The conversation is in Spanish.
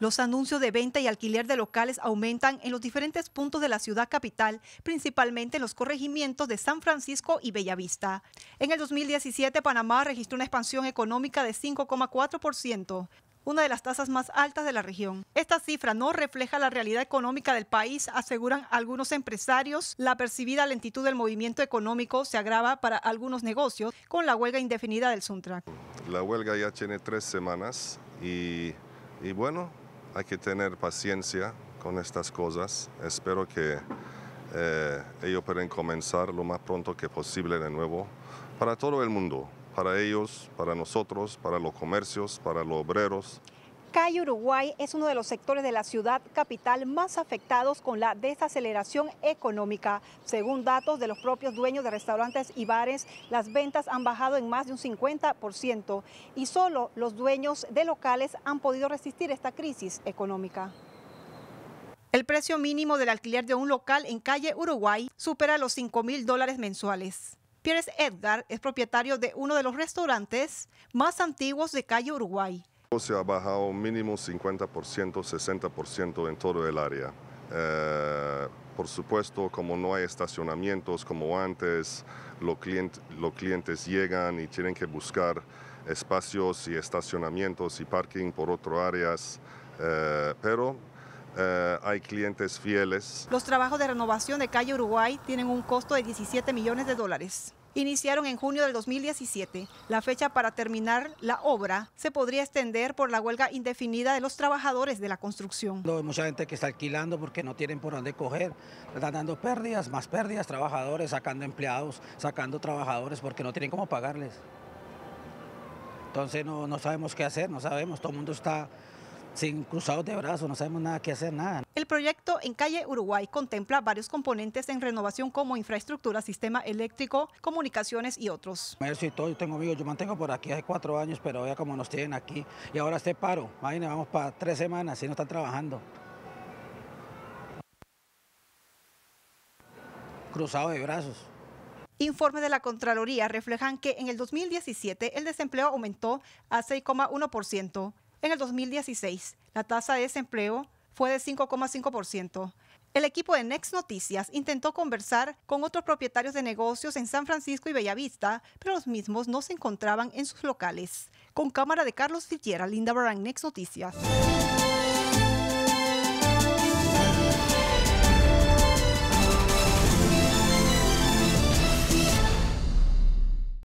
Los anuncios de venta y alquiler de locales aumentan en los diferentes puntos de la ciudad capital, principalmente en los corregimientos de San Francisco y Bellavista. En el 2017, Panamá registró una expansión económica de 5,4% una de las tasas más altas de la región. Esta cifra no refleja la realidad económica del país, aseguran algunos empresarios. La percibida lentitud del movimiento económico se agrava para algunos negocios con la huelga indefinida del Suntrack. La huelga ya tiene tres semanas y, y bueno, hay que tener paciencia con estas cosas. Espero que eh, ellos puedan comenzar lo más pronto que posible de nuevo para todo el mundo, para ellos, para nosotros, para los comercios, para los obreros. Calle Uruguay es uno de los sectores de la ciudad capital más afectados con la desaceleración económica. Según datos de los propios dueños de restaurantes y bares, las ventas han bajado en más de un 50% y solo los dueños de locales han podido resistir esta crisis económica. El precio mínimo del alquiler de un local en calle Uruguay supera los 5 mil dólares mensuales. Pérez Edgar es propietario de uno de los restaurantes más antiguos de calle Uruguay. Se ha bajado mínimo 50%, 60% en todo el área. Eh, por supuesto, como no hay estacionamientos como antes, los, clientes, los clientes llegan y tienen que buscar espacios y estacionamientos y parking por otras áreas, eh, pero eh, hay clientes fieles. Los trabajos de renovación de calle Uruguay tienen un costo de 17 millones de dólares iniciaron en junio del 2017. La fecha para terminar la obra se podría extender por la huelga indefinida de los trabajadores de la construcción. mucha gente que está alquilando porque no tienen por dónde coger. Están dando pérdidas, más pérdidas, trabajadores, sacando empleados, sacando trabajadores porque no tienen cómo pagarles. Entonces no, no sabemos qué hacer, no sabemos, todo el mundo está sin cruzados de brazos, no sabemos nada que hacer, nada. El proyecto en calle Uruguay contempla varios componentes en renovación como infraestructura, sistema eléctrico, comunicaciones y otros. yo tengo amigos, yo mantengo por aquí hace cuatro años, pero vea como nos tienen aquí. Y ahora este paro, imagínense, vamos para tres semanas y no están trabajando. Cruzado de brazos. Informes de la Contraloría reflejan que en el 2017 el desempleo aumentó a 6,1%. En el 2016, la tasa de desempleo fue de 5,5%. El equipo de Next Noticias intentó conversar con otros propietarios de negocios en San Francisco y Bellavista, pero los mismos no se encontraban en sus locales. Con cámara de Carlos Figuera, Linda Barán, Next Noticias.